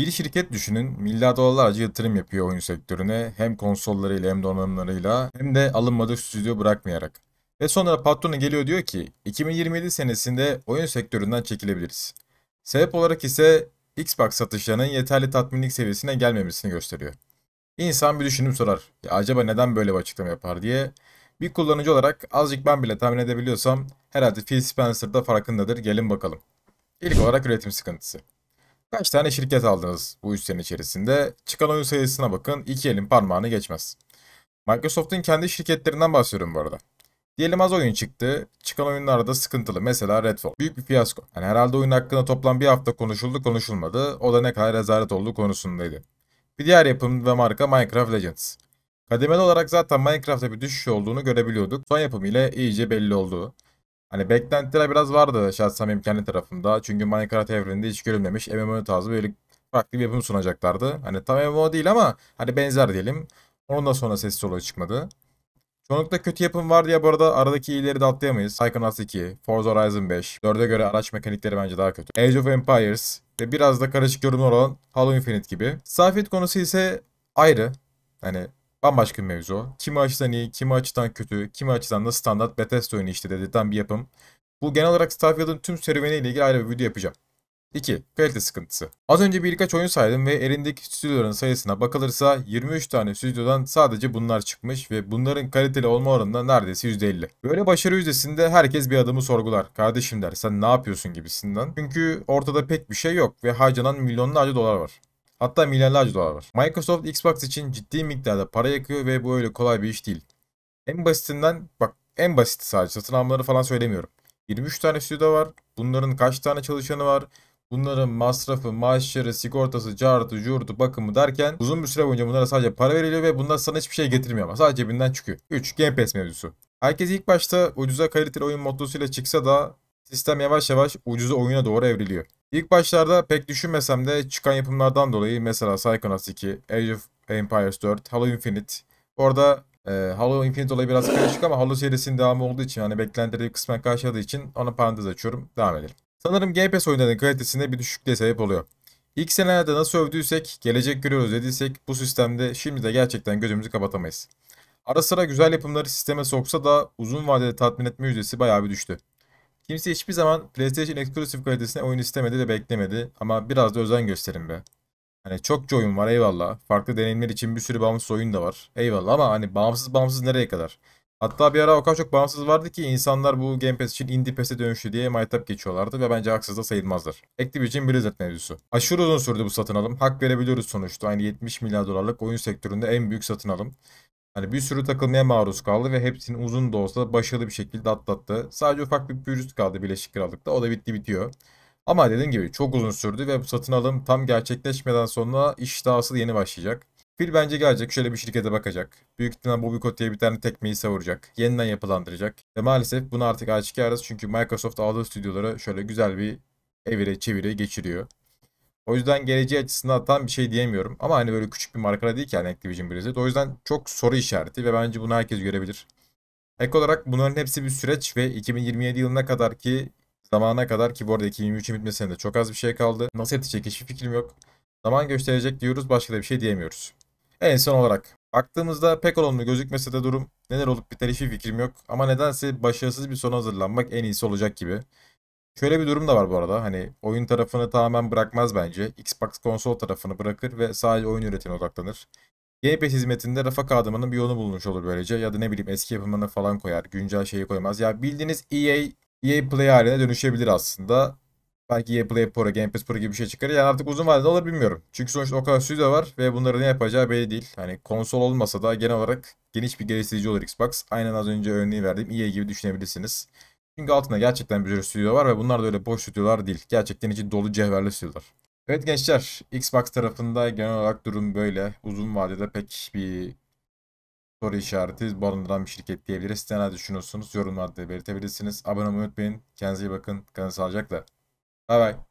Bir şirket düşünün milyar dolarlarca yatırım yapıyor oyun sektörüne hem konsollarıyla hem donanımlarıyla hem de alınmadık stüdyo bırakmayarak. Ve sonra patronu geliyor diyor ki 2027 senesinde oyun sektöründen çekilebiliriz. Sebep olarak ise Xbox satışlarının yeterli tatminlik seviyesine gelmemesini gösteriyor. İnsan bir düşünüp sorar ya acaba neden böyle bir açıklama yapar diye. Bir kullanıcı olarak azıcık ben bile tahmin edebiliyorsam herhalde Phil Spencer da farkındadır gelin bakalım. İlk olarak üretim sıkıntısı. Kaç tane şirket aldınız bu 3 sene içerisinde? Çıkan oyun sayısına bakın. iki elin parmağını geçmez. Microsoft'un kendi şirketlerinden bahsediyorum bu arada. Diyelim az oyun çıktı. Çıkan oyunlar da sıkıntılı. Mesela Redfall. Büyük bir fiyasko. Yani herhalde oyun hakkında toplam bir hafta konuşuldu konuşulmadı. O da ne kadar rezalet olduğu konusundaydı. Bir diğer yapım ve marka Minecraft Legends. Kademeli olarak zaten Minecraft'ta bir düşüş olduğunu görebiliyorduk. Son yapım ile iyice belli oldu. Hani beklentiler biraz vardı şahsen benim kendi tarafımda. Çünkü Minecraft evreninde hiç görülmemiş MMO tarzı böyle farklı bir yapım sunacaklardı. Hani tam MMO değil ama hani benzer diyelim. Onun da sonra sessiz olay çıkmadı. Çoğunlukla kötü yapım var diye bu arada aradaki iyileri de atlayamayız. Psychonauts 2, Forza Horizon 5, 4'e göre araç mekanikleri bence daha kötü. Age of Empires ve biraz da karışık yorumlar olan Halo Infinite gibi. Safit konusu ise ayrı. Hani bambaşka bir mevzu. Kimi açıdan iyi, kimi açıdan kötü, kimi açıdan da standart Bethesda oyunu işte dedikten bir yapım. Bu genel olarak Starfield'ın tüm serüveniyle ilgili ayrı bir video yapacağım. 2. Kalite sıkıntısı. Az önce birkaç oyun saydım ve elindeki stüdyoların sayısına bakılırsa 23 tane stüdyodan sadece bunlar çıkmış ve bunların kaliteli olma oranında neredeyse %50. Böyle başarı yüzdesinde herkes bir adımı sorgular. Kardeşim der sen ne yapıyorsun gibisinden. Çünkü ortada pek bir şey yok ve harcanan milyonlarca dolar var. Hatta milyarlarca dolar var. Microsoft Xbox için ciddi miktarda para yakıyor ve bu öyle kolay bir iş değil. En basitinden bak en basit sadece satın almaları falan söylemiyorum. 23 tane stüdyo var. Bunların kaç tane çalışanı var? Bunların masrafı, maaşları, sigortası, cartı, curdu, bakımı derken uzun bir süre boyunca bunlara sadece para veriliyor ve bunlar sana hiçbir şey getirmiyor ama sadece cebinden çıkıyor. 3. Game Pass mevzusu. Herkes ilk başta ucuza kaliteli oyun mottosuyla çıksa da sistem yavaş yavaş ucuza oyuna doğru evriliyor. İlk başlarda pek düşünmesem de çıkan yapımlardan dolayı mesela Psychonauts 2, Age of Empires 4, Halo Infinite. Orada e, Halo Infinite olayı biraz karışık ama Halo serisinin devamı olduğu için hani beklentileri kısmen karşıladığı için ona parantez açıyorum. Devam edelim. Sanırım Game Pass oyunlarının kalitesinde bir düşüklüğe sebep oluyor. İlk senelerde nasıl övdüysek, gelecek görüyoruz dediysek bu sistemde şimdi de gerçekten gözümüzü kapatamayız. Ara sıra güzel yapımları sisteme soksa da uzun vadede tatmin etme yüzdesi bayağı bir düştü. Kimse hiçbir zaman PlayStation Exclusive kalitesine oyun istemedi de beklemedi ama biraz da özen gösterin be. Hani çokça oyun var eyvallah. Farklı deneyimler için bir sürü bağımsız oyun da var. Eyvallah ama hani bağımsız bağımsız nereye kadar? Hatta bir ara o kadar çok bağımsız vardı ki insanlar bu Game Pass için Indie Pass'e dönüşü diye maytap geçiyorlardı ve bence haksız da sayılmazlar. Activision Blizzard mevzusu. Aşırı uzun sürdü bu satın alım. Hak verebiliyoruz sonuçta. Aynı 70 milyar dolarlık oyun sektöründe en büyük satın alım. Hani bir sürü takılmaya maruz kaldı ve hepsini uzun da olsa başarılı bir şekilde atlattı. Sadece ufak bir pürüz kaldı Birleşik Krallık'ta. O da bitti bitiyor. Ama dediğim gibi çok uzun sürdü ve bu satın alım tam gerçekleşmeden sonra iş dahası yeni başlayacak. Phil bence gelecek şöyle bir şirkete bakacak. Büyük ihtimal Bobby Kotick'e bir tane tekmeyi savuracak. Yeniden yapılandıracak. Ve maalesef bunu artık açık arası çünkü Microsoft aldığı stüdyolara şöyle güzel bir evire çevire geçiriyor. O yüzden geleceği açısından tam bir şey diyemiyorum. Ama hani böyle küçük bir marka değil ki yani Activision Blizzard. O yüzden çok soru işareti ve bence bunu herkes görebilir. Ek olarak bunların hepsi bir süreç ve 2027 yılına kadar ki zamana kadar ki bu arada 2023'ün bitmesine de çok az bir şey kaldı. Nasıl yetişecek hiçbir fikrim yok. Zaman gösterecek diyoruz başka da bir şey diyemiyoruz. En son olarak baktığımızda pek olumlu gözükmese de durum neler olup biter hiçbir fikrim yok. Ama nedense başarısız bir son hazırlanmak en iyisi olacak gibi. Şöyle bir durum da var bu arada. Hani oyun tarafını tamamen bırakmaz bence. Xbox konsol tarafını bırakır ve sadece oyun üretine odaklanır. Game Pass hizmetinde rafa kaldırmanın bir yolunu bulmuş olur böylece. Ya da ne bileyim eski yapımını falan koyar. Güncel şeyi koymaz. Ya bildiğiniz EA, EA Play haline dönüşebilir aslında. Belki EA Play Pro, Game Pass Pro gibi bir şey çıkar. Yani artık uzun vadede olur bilmiyorum. Çünkü sonuçta o kadar stüdyo var ve bunları ne yapacağı belli değil. Hani konsol olmasa da genel olarak geniş bir geliştirici olur Xbox. Aynen az önce örneği verdiğim EA gibi düşünebilirsiniz. Çünkü altında gerçekten bir sürü stüdyo var ve bunlar da öyle boş stüdyolar değil. Gerçekten içi dolu cevherli stüdyolar. Evet gençler, Xbox tarafında genel olarak durum böyle. Uzun vadede pek bir soru işareti barındıran bir şirket diyebiliriz. Siz ne düşünüyorsunuz? Yorumlarda belirtebilirsiniz. Abone olmayı unutmayın. Kendinize iyi bakın. Kanal sağlıcakla. Bay bay.